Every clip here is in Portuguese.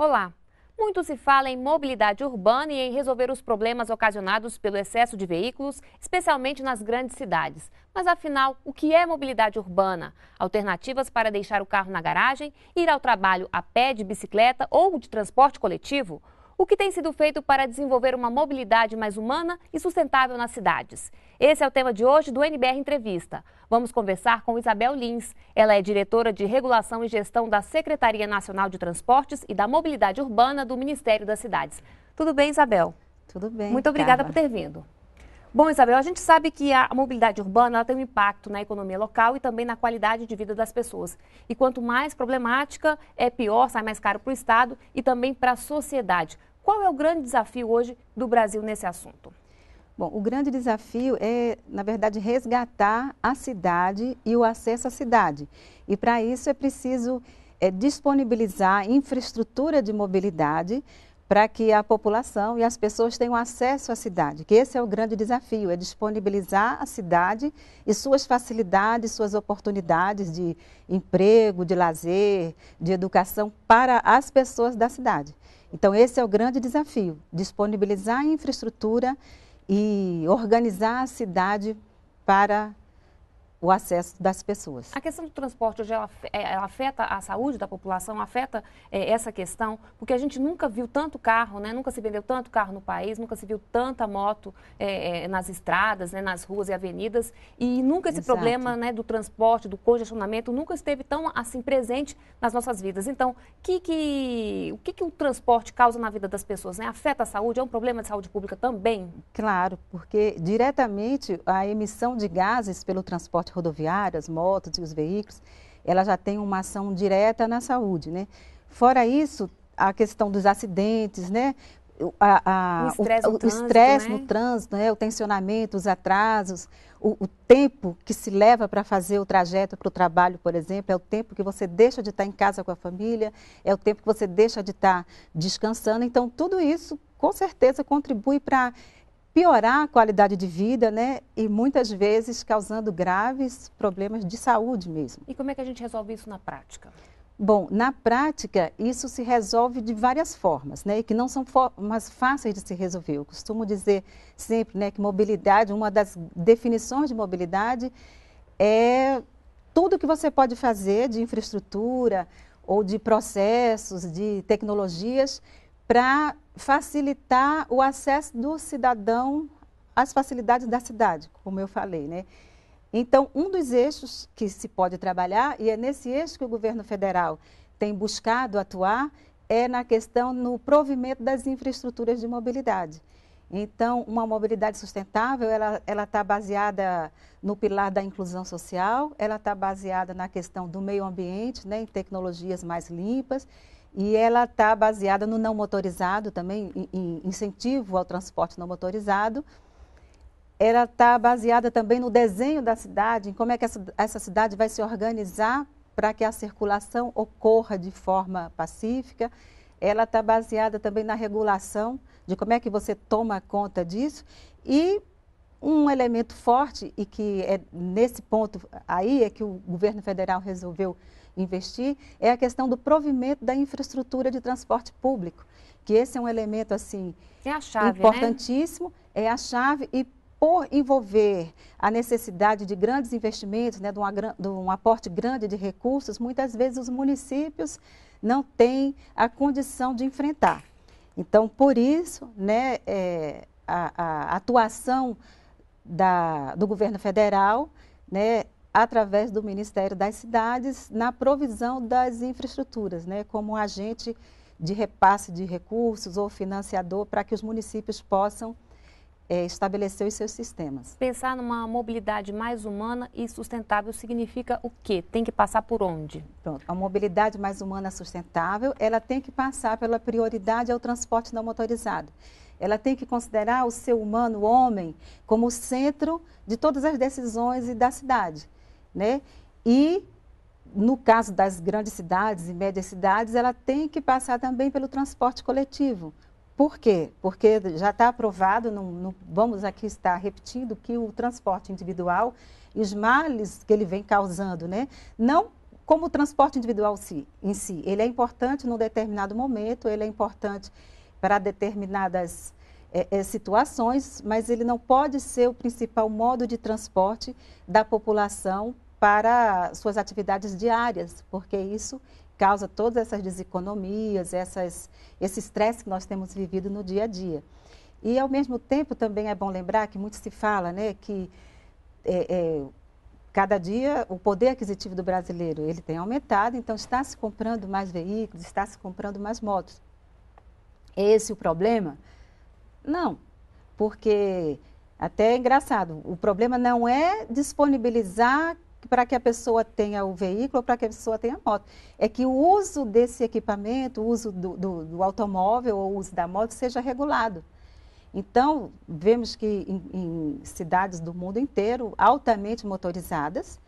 Olá! Muito se fala em mobilidade urbana e em resolver os problemas ocasionados pelo excesso de veículos, especialmente nas grandes cidades. Mas afinal, o que é mobilidade urbana? Alternativas para deixar o carro na garagem, ir ao trabalho a pé, de bicicleta ou de transporte coletivo? o que tem sido feito para desenvolver uma mobilidade mais humana e sustentável nas cidades. Esse é o tema de hoje do NBR Entrevista. Vamos conversar com Isabel Lins. Ela é diretora de Regulação e Gestão da Secretaria Nacional de Transportes e da Mobilidade Urbana do Ministério das Cidades. Tudo bem, Isabel? Tudo bem. Muito obrigada por ter vindo. Bom, Isabel, a gente sabe que a mobilidade urbana tem um impacto na economia local e também na qualidade de vida das pessoas. E quanto mais problemática, é pior, sai mais caro para o Estado e também para a sociedade. Qual é o grande desafio hoje do Brasil nesse assunto? Bom, o grande desafio é, na verdade, resgatar a cidade e o acesso à cidade. E para isso é preciso é, disponibilizar infraestrutura de mobilidade para que a população e as pessoas tenham acesso à cidade, que esse é o grande desafio, é disponibilizar a cidade e suas facilidades, suas oportunidades de emprego, de lazer, de educação para as pessoas da cidade. Então esse é o grande desafio, disponibilizar a infraestrutura e organizar a cidade para o acesso das pessoas. A questão do transporte hoje, ela, é, ela afeta a saúde da população, afeta é, essa questão, porque a gente nunca viu tanto carro, né? nunca se vendeu tanto carro no país, nunca se viu tanta moto é, é, nas estradas, né? nas ruas e avenidas, e nunca esse Exato. problema né, do transporte, do congestionamento, nunca esteve tão assim presente nas nossas vidas. Então, que, que, o que, que o transporte causa na vida das pessoas? Né? Afeta a saúde? É um problema de saúde pública também? Claro, porque diretamente a emissão de gases pelo transporte transporte rodoviário, as motos e os veículos, ela já tem uma ação direta na saúde, né? Fora isso, a questão dos acidentes, né? A, a, o estresse, no, trânsito, né? no, trânsito, né? o tensionamento, os atrasos, o, o tempo que se leva para fazer o trajeto para o trabalho, por exemplo, é o tempo que você deixa de estar tá em casa com a família, é o tempo que você deixa de estar tá descansando. Então, tudo isso, com certeza, contribui para piorar a qualidade de vida, né? E muitas vezes causando graves problemas de saúde mesmo. E como é que a gente resolve isso na prática? Bom, na prática, isso se resolve de várias formas, né? E que não são formas fáceis de se resolver. Eu costumo dizer sempre, né, que mobilidade, uma das definições de mobilidade é tudo que você pode fazer de infraestrutura ou de processos, de tecnologias para facilitar o acesso do cidadão às facilidades da cidade, como eu falei, né? Então, um dos eixos que se pode trabalhar, e é nesse eixo que o governo federal tem buscado atuar, é na questão no provimento das infraestruturas de mobilidade. Então, uma mobilidade sustentável, ela está baseada no pilar da inclusão social, ela está baseada na questão do meio ambiente, né, em tecnologias mais limpas, e ela está baseada no não motorizado também, em, incentivo ao transporte não motorizado. Ela está baseada também no desenho da cidade, em como é que essa, essa cidade vai se organizar para que a circulação ocorra de forma pacífica. Ela está baseada também na regulação, de como é que você toma conta disso. E um elemento forte, e que é nesse ponto aí é que o governo federal resolveu investir é a questão do provimento da infraestrutura de transporte público, que esse é um elemento assim é chave, né? importantíssimo, né? é a chave e por envolver a necessidade de grandes investimentos, né, de, uma, de um aporte grande de recursos, muitas vezes os municípios não têm a condição de enfrentar. Então, por isso, né, é, a, a, atuação da, do governo federal né, através do Ministério das Cidades, na provisão das infraestruturas, né, como agente de repasse de recursos ou financiador para que os municípios possam é, estabelecer os seus sistemas. Pensar numa mobilidade mais humana e sustentável significa o quê? Tem que passar por onde? Pronto, a mobilidade mais humana sustentável, ela tem que passar pela prioridade ao transporte não motorizado. Ela tem que considerar o ser humano, o homem, como centro de todas as decisões e da cidade né? E no caso das grandes cidades e médias cidades, ela tem que passar também pelo transporte coletivo. Por quê? Porque já está aprovado, não, não, vamos aqui estar repetindo, que o transporte individual e os males que ele vem causando, né? Não como o transporte individual em si. Ele é importante num determinado momento, ele é importante para determinadas é, é, situações, mas ele não pode ser o principal modo de transporte da população para suas atividades diárias, porque isso causa todas essas deseconomias, essas, esse estresse que nós temos vivido no dia a dia. E, ao mesmo tempo, também é bom lembrar que muito se fala né, que é, é, cada dia o poder aquisitivo do brasileiro ele tem aumentado, então está se comprando mais veículos, está se comprando mais motos. Esse é o problema não, porque até é engraçado, o problema não é disponibilizar para que a pessoa tenha o veículo ou para que a pessoa tenha a moto. É que o uso desse equipamento, o uso do, do, do automóvel ou o uso da moto seja regulado. Então, vemos que em, em cidades do mundo inteiro altamente motorizadas,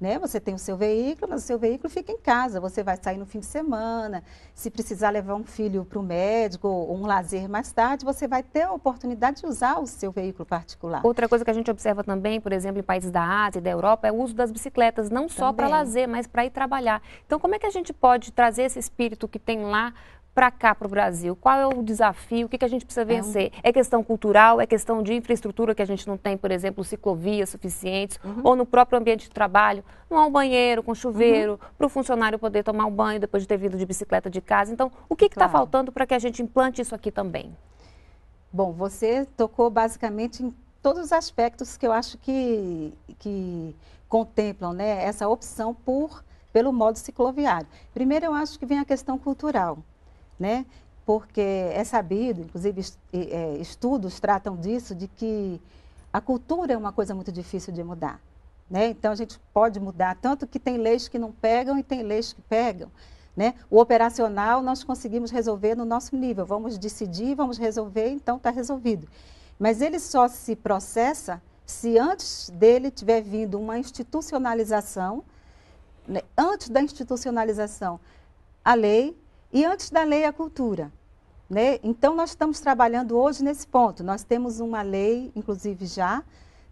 né? Você tem o seu veículo, mas o seu veículo fica em casa. Você vai sair no fim de semana. Se precisar levar um filho para o médico ou um lazer mais tarde, você vai ter a oportunidade de usar o seu veículo particular. Outra coisa que a gente observa também, por exemplo, em países da Ásia e da Europa, é o uso das bicicletas, não só para lazer, mas para ir trabalhar. Então, como é que a gente pode trazer esse espírito que tem lá para cá, para o Brasil? Qual é o desafio? O que, que a gente precisa vencer? É, um... é, questão cultural? É questão de infraestrutura que a gente não tem, por exemplo, ciclovias suficientes? Uhum. Ou no próprio ambiente de trabalho? Não há um banheiro com chuveiro uhum. para o funcionário poder tomar um banho depois de ter vindo de bicicleta de casa. Então, o que está claro. faltando para que a gente implante isso aqui também? Bom, você tocou basicamente em todos os aspectos que eu acho que, que contemplam né, essa opção por, pelo modo cicloviário. Primeiro, eu acho que vem a questão cultural né? Porque é sabido, inclusive é, estudos tratam disso, de que a cultura é uma coisa muito difícil de mudar. Né? Então a gente pode mudar, tanto que tem leis que não pegam e tem leis que pegam. Né? O operacional nós conseguimos resolver no nosso nível, vamos decidir, vamos resolver, então está resolvido. Mas ele só se processa se antes dele tiver vindo uma institucionalização, né? antes da institucionalização, a lei, e antes da lei, a cultura. Né? Então, nós estamos trabalhando hoje nesse ponto. Nós temos uma lei, inclusive já,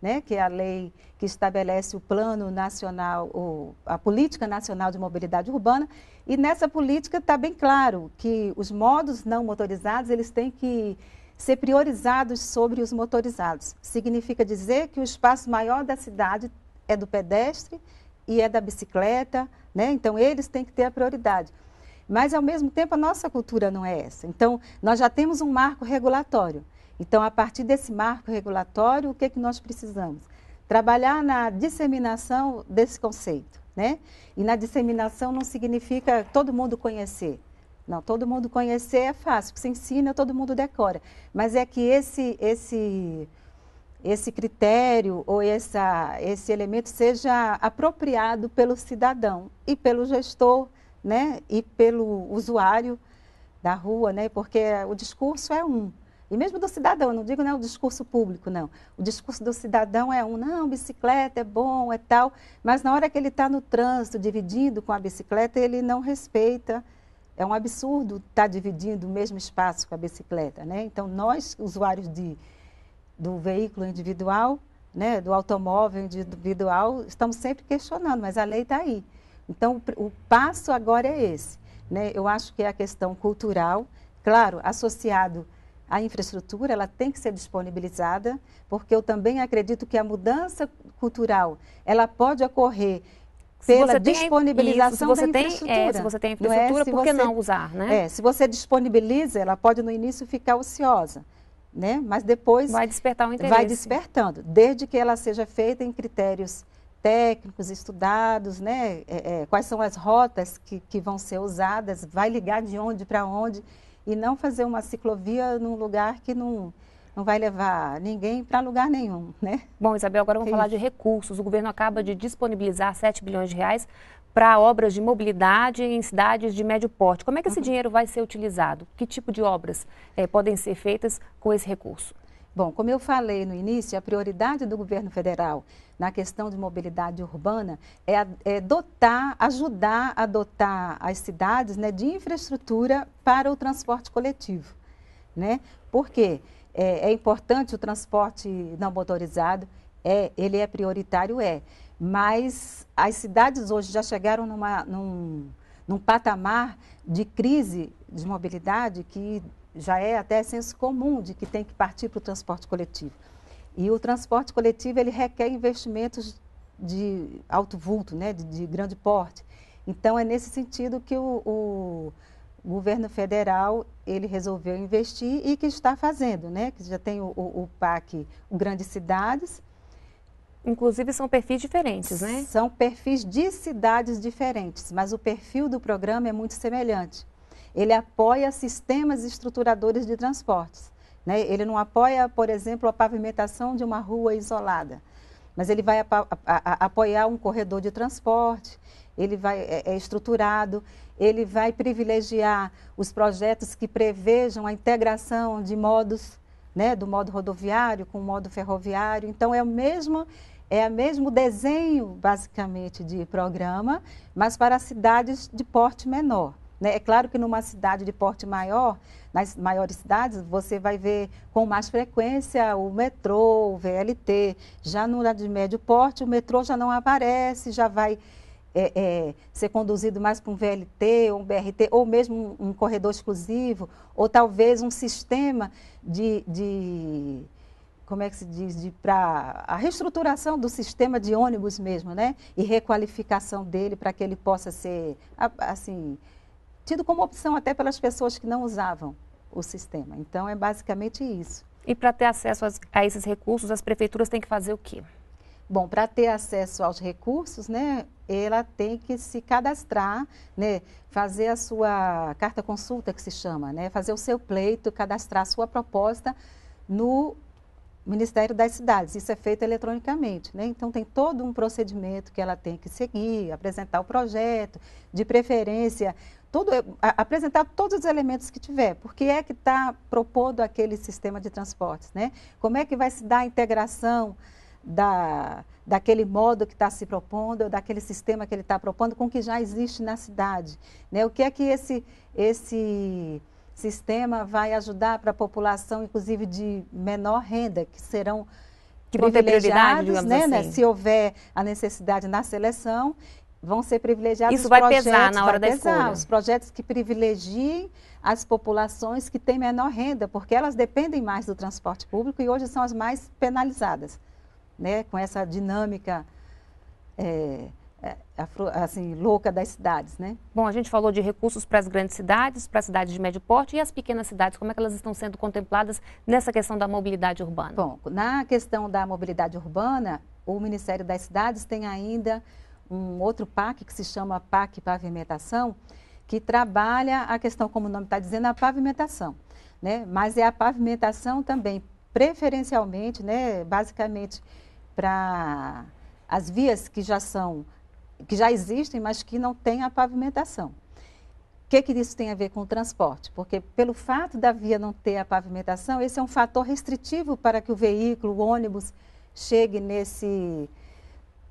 né, que é a lei que estabelece o Plano Nacional, o, a Política Nacional de Mobilidade Urbana, e nessa política está bem claro que os modos não motorizados eles têm que ser priorizados sobre os motorizados. Significa dizer que o espaço maior da cidade é do pedestre e é da bicicleta, né? então eles têm que ter a prioridade. Mas, ao mesmo tempo, a nossa cultura não é essa. Então, nós já temos um marco regulatório. Então, a partir desse marco regulatório, o que, é que nós precisamos? Trabalhar na disseminação desse conceito. Né? E na disseminação não significa todo mundo conhecer. Não, todo mundo conhecer é fácil, porque se ensina, todo mundo decora. Mas é que esse, esse, esse critério ou essa, esse elemento seja apropriado pelo cidadão e pelo gestor né, e pelo usuário da rua, né, porque o discurso é um. E mesmo do cidadão, não digo né, o discurso público, não. O discurso do cidadão é um, não, bicicleta é bom, é tal. Mas na hora que ele está no trânsito, dividindo com a bicicleta, ele não respeita. É um absurdo estar tá dividindo o mesmo espaço com a bicicleta. Né? Então, nós, usuários de, do veículo individual, né, do automóvel individual, estamos sempre questionando, mas a lei está aí. Então, o passo agora é esse. Né? Eu acho que é a questão cultural, claro, associado à infraestrutura, ela tem que ser disponibilizada, porque eu também acredito que a mudança cultural ela pode ocorrer pela disponibilização da é, é? infraestrutura. se você tem infraestrutura, é, por que não usar, né? É, se você disponibiliza, ela pode no início ficar ociosa, né? Mas depois vai despertar o interesse. Vai despertando, desde que ela seja feita em critérios técnicos estudados, né? É, é, quais são as rotas que, que vão ser usadas, vai ligar de onde para onde, e não fazer uma ciclovia num lugar que não, não vai levar ninguém para lugar nenhum, né? Bom, Isabel, agora vamos Sim. falar de recursos. O governo acaba de disponibilizar 7 bilhões de reais para obras de mobilidade em cidades de médio porte. Como é que esse uhum. dinheiro vai ser utilizado? Que tipo de obras eh, podem ser feitas com esse recurso? Bom, como eu falei no início, a prioridade do governo federal na questão de mobilidade urbana é, é dotar, ajudar a dotar as cidades né, de infraestrutura para o transporte coletivo. Né? Por quê? É, é importante o transporte não motorizado, é, ele é prioritário, é. Mas as cidades hoje já chegaram numa, num, num patamar de crise de mobilidade que já é até senso comum de que tem que partir para o transporte coletivo. E o transporte coletivo ele requer investimentos de alto vulto, né, de, de grande porte. Então é nesse sentido que o, o governo federal ele resolveu investir e que está fazendo, né? Que já tem o, o, o PAC o Grandes Cidades. Inclusive são perfis diferentes, né? São perfis de cidades diferentes, mas o perfil do programa é muito semelhante ele apoia sistemas estruturadores de transportes. Né? Ele não apoia, por exemplo, a pavimentação de uma rua isolada, mas ele vai apoiar um corredor de transporte, ele vai, é, é estruturado, ele vai privilegiar os projetos que prevejam a integração de modos, né, do modo rodoviário com o modo ferroviário. Então, é o mesmo é o mesmo desenho, basicamente, de programa, mas para cidades de porte menor. Né? É claro que numa cidade de porte maior, nas maiores cidades, você vai ver com mais frequência o metrô, o VLT. Já no lado de médio porte, o metrô já não aparece, já vai é, é, ser conduzido mais para um VLT, ou um BRT, ou mesmo um, um, corredor exclusivo, ou talvez um sistema de, de como é que se diz, para a reestruturação do sistema de ônibus mesmo, né? E requalificação dele para que ele possa ser assim tido como opção até pelas pessoas que não usavam o sistema. Então, é basicamente isso. E para ter acesso a esses recursos, as prefeituras têm que fazer o quê? Bom, para ter acesso aos recursos, né, ela tem que se cadastrar, né, fazer a sua carta consulta que se chama, né, fazer o seu pleito, cadastrar a sua proposta no Ministério das Cidades. Isso é feito eletronicamente, né? Então tem todo um procedimento que ela tem que seguir, apresentar o projeto, de preferência todo, é, apresentar todos os elementos que tiver, porque é que está propondo aquele sistema de transportes, né? Como é que vai se dar a integração da, daquele modo que está se propondo, ou daquele sistema que ele está propondo com o que já existe na cidade, né? O que é que esse, esse sistema vai ajudar para a população, inclusive de menor renda, que serão que privilegiados, né, assim. né, se houver a necessidade na seleção vão ser privilegiados. Isso vai pesar na hora da pesar, escolha. Os projetos que privilegiem as populações que têm menor renda, porque elas dependem mais do transporte público e hoje são as mais penalizadas, né? Com essa dinâmica é, é assim louca das cidades, né? Bom, a gente falou de recursos para as grandes cidades, para as cidades de médio porte e as pequenas cidades. Como é que elas estão sendo contempladas nessa questão da mobilidade urbana? Bom, na questão da mobilidade urbana, o Ministério das Cidades tem ainda um outro PAC que se chama PAC Pavimentação, que trabalha a questão, como o nome está dizendo, a pavimentação. Né? Mas é a pavimentação também, preferencialmente, né, basicamente, para as vias que já são, que já existem, mas que não têm a pavimentação. O que, que isso tem a ver com o transporte? Porque pelo fato da via não ter a pavimentação, esse é um fator restritivo para que o veículo, o ônibus, chegue nesse,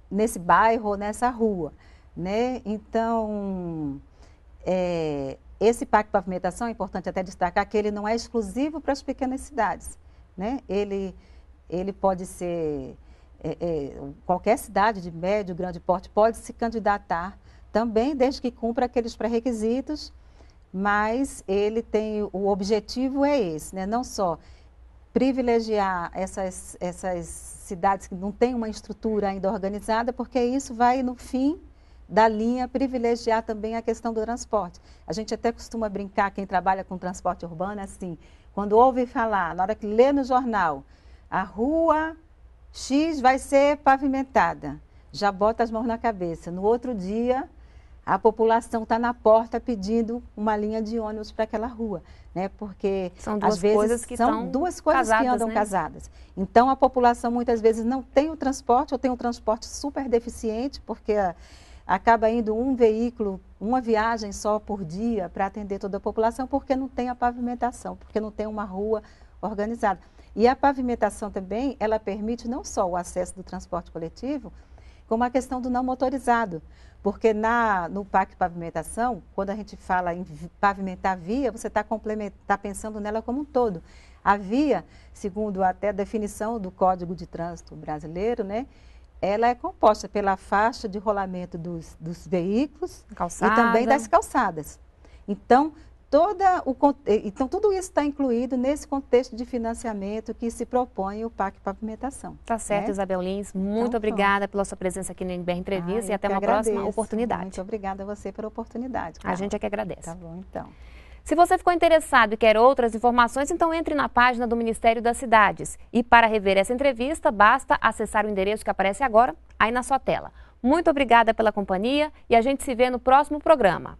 nesse bairro ou nessa rua. Né? Então, é, esse pacto de pavimentação, é importante até destacar que ele não é exclusivo para as pequenas cidades. Né? Ele, ele pode ser, é, é, qualquer cidade de médio, grande porte pode se candidatar também, desde que cumpra aqueles pré-requisitos, mas ele tem, o objetivo é esse, né? não só privilegiar essas, essas cidades que não têm uma estrutura ainda organizada, porque isso vai, no fim da linha, privilegiar também a questão do transporte. A gente até costuma brincar, quem trabalha com transporte urbano, é assim, quando ouve falar, na hora que lê no jornal, a rua X vai ser pavimentada, já bota as mãos na cabeça. No outro dia, a população está na porta pedindo uma linha de ônibus para aquela rua, né? Porque são duas às vezes coisas que são duas coisas casadas, que andam né? casadas. Então a população muitas vezes não tem o transporte ou tem um transporte super deficiente, porque ah, acaba indo um veículo, uma viagem só por dia para atender toda a população, porque não tem a pavimentação, porque não tem uma rua organizada. E a pavimentação também, ela permite não só o acesso do transporte coletivo, como a questão do não motorizado. Porque na, no Pacto de Pavimentação, quando a gente fala em pavimentar via, você está tá pensando nela como um todo. A via, segundo até a definição do Código de Trânsito Brasileiro, né, ela é composta pela faixa de rolamento dos, dos veículos Calçada. e também das calçadas. Então, Toda o, então, tudo isso está incluído nesse contexto de financiamento que se propõe o PAC Pavimentação. Tá né? certo, né? Isabel Lins. Então, Muito então, obrigada bom. pela sua presença aqui no NBR Entrevista ah, e até uma agradeço. próxima oportunidade. Muito obrigada a você pela oportunidade. A gente é que agradece. Tá bom, então. Se você ficou interessado e quer outras informações, então entre na página do Ministério das Cidades. E para rever essa entrevista, basta acessar o endereço que aparece agora, aí na sua tela. Muito obrigada pela companhia e a gente se vê no próximo programa.